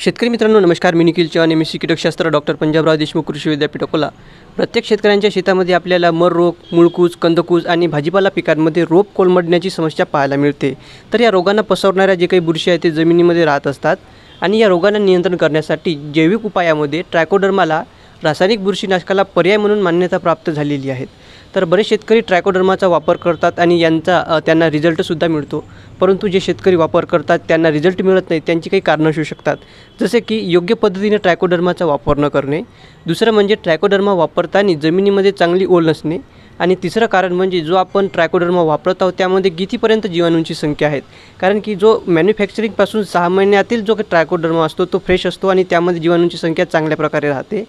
शेतकरी मित्रांनो नमस्कार मी एम आणि मी कीटकशास्त्र डॉक्टर पंजाबराव देशमुख कृषी विद्यापीठ अकोला प्रत्येक शेतकऱ्यांच्या शेतामध्ये आपल्याला मर रोग मुळकूज कंदकूज आणि भाजीपाला पिकांमध्ये रोप कोलमडण्याची समस्या पाहायला मिळते तर या रोगांना पसरणाऱ्या जे काही बुरशी आहेत ते जमिनीमध्ये राहत असतात आणि या रोगांना नियंत्रण करण्यासाठी जैविक उपायामध्ये ट्रायकोडर्माला रासायनिक बुरशीनाशकाला पर्याय म्हणून मान्यता प्राप्त झालेली आहेत तर बरेच शेतकरी ट्रॅकोडर्माचा वापर करतात आणि यांचा त्यांना रिझल्टसुद्धा मिळतो परंतु जे शेतकरी वापर करतात त्यांना रिझल्ट मिळत नाही त्यांची काही कारणं असू शकतात जसे की योग्य पद्धतीने ट्रॅकोडर्माचा वापर न करणे दुसरं म्हणजे ट्रॅकोडर्मा वापरताना जमिनीमध्ये चांगली ओल नसणे आणि तिसरं कारण म्हणजे जो आपण ट्रॅकोडर्मा वापरत आहोत त्यामध्ये कितीपर्यंत जीवाणूंची संख्या आहेत कारण की जो मॅन्युफॅक्चरिंगपासून सहा महिन्यातील जो ट्रॅकोडर्मा असतो तो फ्रेश असतो आणि त्यामध्ये जीवाणूंची संख्या चांगल्या प्रकारे राहते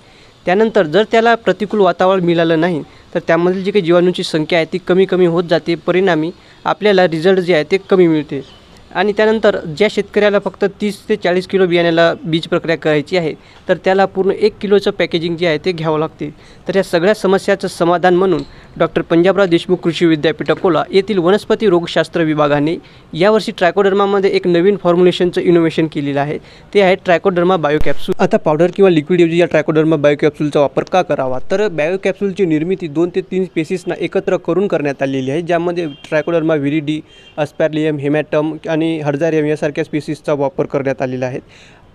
त्यानंतर जर त्याला प्रतिकूल वातावरण मिळालं नाही तर त्यामधील जी काही जीवाणूंची संख्या आहे ती कमी कमी होत जाते परिणामी आपल्याला रिझल्ट जे आहे ते कमी मिळते आणि त्यानंतर ज्या शेतकऱ्याला फक्त तीस ते चाळीस किलो बियाण्याला बीज प्रक्रिया करायची आहे तर त्याला पूर्ण एक किलोचं पॅकेजिंग जे आहे ते घ्यावं लागते तर या सगळ्या समस्याचं समाधान म्हणून डॉक्टर पंजाबराव देशमुख कृषी विद्यापीठ अकोला येथील वनस्पती रोगशास्त्र विभागाने यावर्षी ट्रायकोडर्मामध्ये एक नवीन फॉर्म्युलेशनचं इनोव्हेशन केलेलं आहे ते आहे ट्रायकोडर्मा बायोकॅप्सूल आता पावडर किंवा लिक्विड ऐवजी या ट्रायकोडर्मा बायोकॅप्सूलचा वापर का करावा तर बायोकॅप्सूलची निर्मिती दोन ते तीन स्पेसिसना एकत्र करून करण्यात आलेली आहे ज्यामध्ये ट्रायकोडर्मा विरिडी अस्पॅरलियम हिमॅटम आणि हर्जारियम यासारख्या स्पीसीसचा वापर करण्यात आलेला आहे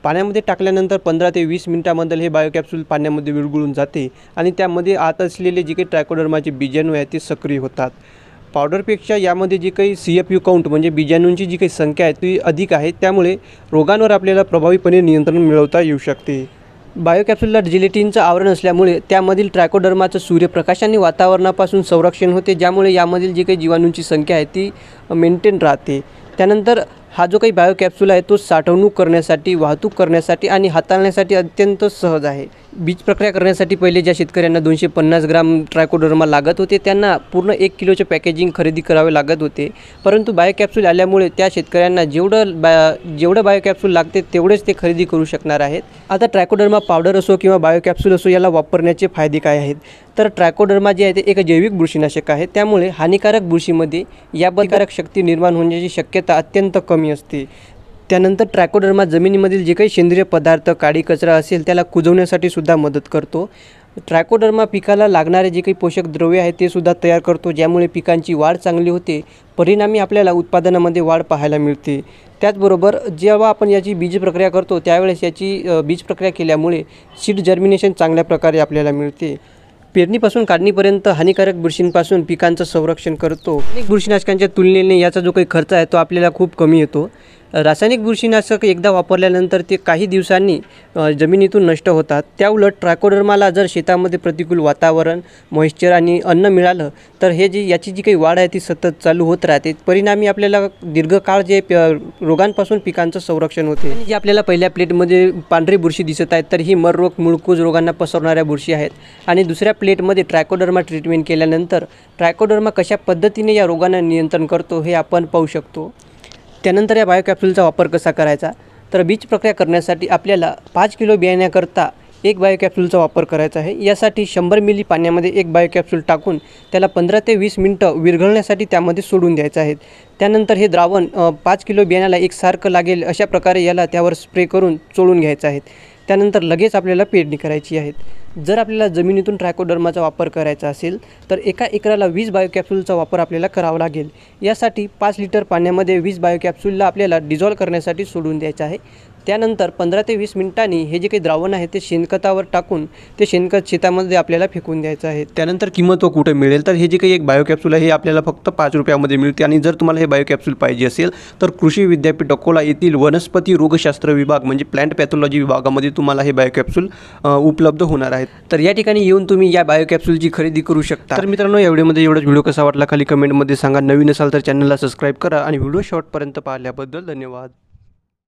पाण्यामध्ये टाकल्यानंतर पंधरा ते वीस मिनिटामध्ये हे बायोकॅप्सूल पाण्यामध्ये विरगुळून जाते आणि त्यामध्ये आत असलेले जे काही ट्रायकोडर्माचे बीजाणू आहे ते सक्रिय होतात पावडरपेक्षा यामध्ये जी काही सी एफ यू काउंट म्हणजे बीजाणूंची जी काही संख्या आहे ती अधिक आहे त्यामुळे रोगांवर आपल्याला प्रभावीपणे नियंत्रण मिळवता येऊ शकते बायोकॅप्सूलला जिलेटिनचं आवरण असल्यामुळे त्यामधील ट्रॅकोडर्माचं सूर्यप्रकाश आणि वातावरणापासून संरक्षण होते ज्यामुळे यामधील जी काही जीवाणूंची संख्या आहे ती मेंटेन राहते त्यानंतर हा जो काही बायोकॅप्सुल आहे तो साठवणूक करण्यासाठी वाहतूक करण्यासाठी आणि हाताळण्यासाठी अत्यंत सहज आहे बीज प्रक्रिया करण्यासाठी पहिले ज्या शेतकऱ्यांना दोनशे पन्नास ग्राम ट्रायकोडर्मा लागत होते त्यांना पूर्ण एक किलोचे पॅकेजिंग खरेदी करावे लागत होते परंतु बायोकॅप्सूल आल्यामुळे त्या शेतकऱ्यांना जेवढं बा जेवढं बायोकॅप्सूल लागते तेवढेच ते खरेदी करू शकणार आहेत आता ट्रायकोडर्मा पावडर असो किंवा बायोकॅप्सूल असो याला वापरण्याचे फायदे काय आहेत तर ट्रायकोडर्मा जे आहे ते एक जैविक बुरशीनाशक आहे त्यामुळे हानिकारक बुरशीमध्ये या शक्ती निर्माण होण्याची शक्यता अत्यंत कमी असते त्यानंतर ट्रॅकोडर्मा जमिनीमधील जे काही सेंद्रिय पदार्थ काळी कचरा असेल त्याला कुजवण्यासाठी सुद्धा मदत करतो ट्रॅकोडर्मा पिकाला लागणारे जे काही पोषक द्रव्य आहे ते सुद्धा तयार करतो ज्यामुळे पिकांची वाढ चांगली होते परिणामी आपल्याला उत्पादनामध्ये वाढ पाहायला मिळते त्याचबरोबर जेव्हा आपण याची बीज प्रक्रिया करतो त्यावेळेस याची बीज प्रक्रिया केल्यामुळे सीड जर्मिनेशन चांगल्या प्रकारे आपल्याला मिळते पेरणीपासून काढणीपर्यंत हानिकारक बुरशींपासून पिकांचं संरक्षण करतो अनेक बुरशीनाशकांच्या तुलनेने याचा जो काही खर्च आहे तो आपल्याला खूप कमी येतो रासायनिक बुरशीनाशक एकदा वापरल्यानंतर ते काही दिवसांनी जमिनीतून नष्ट होतात त्याउलट ट्रॅकोडर्माला जर शेतामध्ये प्रतिकूल वातावरण मॉइश्चर आणि अन्न मिळालं तर हे जी याची जी काही वाढ आहे ती सतत चालू होत राहते परिणामी आपल्याला दीर्घकाळ जे रोगांपासून पिकांचं संरक्षण होते जे आपल्याला पहिल्या प्लेटमध्ये पांढरी बुरशी दिसत आहेत तर ही मर रोग मुळकूज रोगांना पसरणाऱ्या बुरशी आहेत आणि दुसऱ्या प्लेटमध्ये ट्रॅकोडर्मा ट्रीटमेंट केल्यानंतर ट्रायकोडर्मा कशा पद्धतीने या रोगांना नियंत्रण करतो हे आपण पाहू शकतो त्यानंतर या बायोकॅप्सूलचा वापर कसा करायचा तर बीज प्रक्रिया करण्यासाठी आपल्याला पाच किलो बियाण्याकरता एक बायोकॅप्सूलचा वापर करायचा आहे यासाठी शंभर मिली पाण्यामध्ये एक बायोकॅप्सूल टाकून त्याला पंधरा ते वीस मिनटं विरघळण्यासाठी त्यामध्ये सोडून द्यायचं आहे त्यानंतर हे द्रावण पाच किलो बियाण्याला एकसारखं लागेल अशा प्रकारे याला त्यावर स्प्रे करून चोळून घ्यायचं आहे त्यानंतर लगेच आपल्याला पेरणी करायची आहेत जर आपल्याला जमिनीतून ट्रायकोडर्माचा वापर करायचा असेल तर एका एकराला वीस बायोकॅप्सूलचा वापर आपल्याला करावा लागेल यासाठी पाच लिटर पाण्यामध्ये वीस बायोकॅप्सूलला आपल्याला डिझॉल्व करण्यासाठी सोडून द्यायचं आहे त्यानंतर पंधरा ते वीस मिनिटांनी हे जे काही द्रावण आहे ते शेणखतावर टाकून ते शेणखत शेतामध्ये आपल्याला फेकून द्यायचं आहे त्यानंतर किंमत व कुठे मिळेल तर हे जे काही एक बायो कॅप्सूल आहे हे आपल्याला फक्त पाच रुपयामध्ये मिळते आणि जर तुम्हाला हे बायो कॅप्सूल पाहिजे असेल तर कृषी विद्यापीठ अकोला येथील वनस्पती रोगशास्त्र विभाग म्हणजे प्लांट पॅथॉलॉजी विभागामध्ये तुम्हाला हे बायो कॅप्सूल उपलब्ध होणार आहेत तर या ठिकाणी येऊन तुम्ही या बायो कॅप्सूलची खरेदी करू शकता तर मित्रांनो एवढेमध्ये एवढाच व्हिडिओ कसा वाटला खाली कमेंटमध्ये सांगा नवीन असाल तर चॅनलला सबस्क्राईब करा आणि व्हिडिओ शॉर्टपर्यंत पाहिल्याबद्दल धन्यवाद